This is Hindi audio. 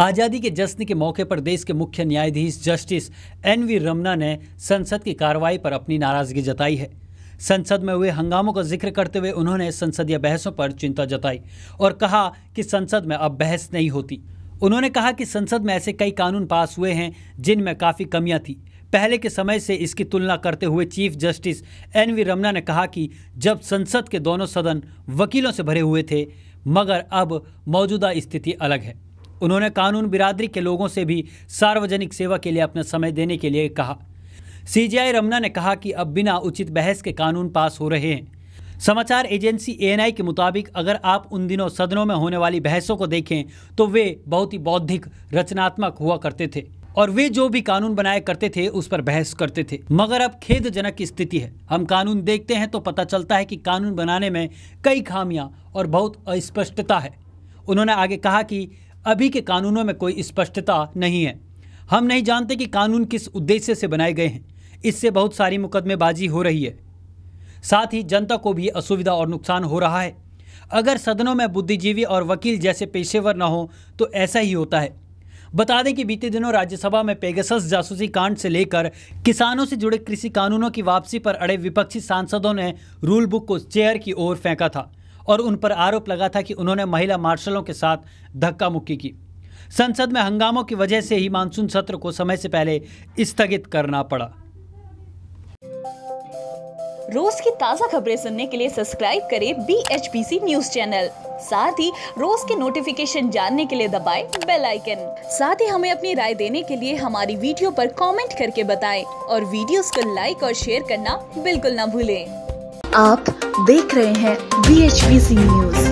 आज़ादी के जश्न के मौके पर देश के मुख्य न्यायाधीश जस्टिस एन वी रमना ने संसद की कार्रवाई पर अपनी नाराज़गी जताई है संसद में हुए हंगामों का जिक्र करते हुए उन्होंने संसदीय बहसों पर चिंता जताई और कहा कि संसद में अब बहस नहीं होती उन्होंने कहा कि संसद में ऐसे कई कानून पास हुए हैं जिनमें काफ़ी कमियां थी पहले के समय से इसकी तुलना करते हुए chief justice N V Ramana ने कहा कि जब संसद के दोनों सदन वकीलों से भरे हुए थे मगर अब मौजूदा स्थिति अलग है उन्होंने कानून बिरादरी के लोगों से भी सार्वजनिक सेवा के लिए अपना समय देने के लिए कहा सीजीआई रमना ने कहा कि अब बिना उचित बहस के कानून पास हो रहे हैं समाचार एजेंसी ए के मुताबिक अगर आप उन दिनों सदनों में होने वाली बहसों को देखें तो वे बहुत ही बौद्धिक रचनात्मक हुआ करते थे और वे जो भी कानून बनाए करते थे उस पर बहस करते थे मगर अब खेदजनक स्थिति है हम कानून देखते हैं तो पता चलता है कि कानून बनाने में कई खामियां और बहुत अस्पष्टता है उन्होंने आगे कहा कि अभी के कानूनों में कोई स्पष्टता नहीं है हम नहीं जानते कि कानून किस उद्देश्य से बनाए गए हैं इससे बहुत सारी मुकदमेबाजी हो रही है साथ ही जनता को भी असुविधा और नुकसान हो रहा है अगर सदनों में बुद्धिजीवी और वकील जैसे पेशेवर न हो तो ऐसा ही होता है बता दें कि बीते दिनों राज्यसभा में पेगसस जासूसी कांड से लेकर किसानों से जुड़े कृषि कानूनों की वापसी पर अड़े विपक्षी सांसदों ने रूल बुक को चेयर की ओर फेंका था और उन पर आरोप लगा था कि उन्होंने महिला मार्शलों के साथ धक्का मुक्की की संसद में हंगामों की वजह से ही मानसून सत्र को समय से पहले स्थगित करना पड़ा रोज की ताज़ा खबरें सुनने के लिए सब्सक्राइब करें B H P C news channel साथ ही रोज के नोटिफिकेशन जानने के लिए दबाए बेल आइकन साथ ही हमें अपनी राय देने के लिए हमारी वीडियो पर कमेंट करके बताएं और वीडियोस को लाइक और शेयर करना बिल्कुल ना भूलें आप देख रहे हैं बी एच न्यूज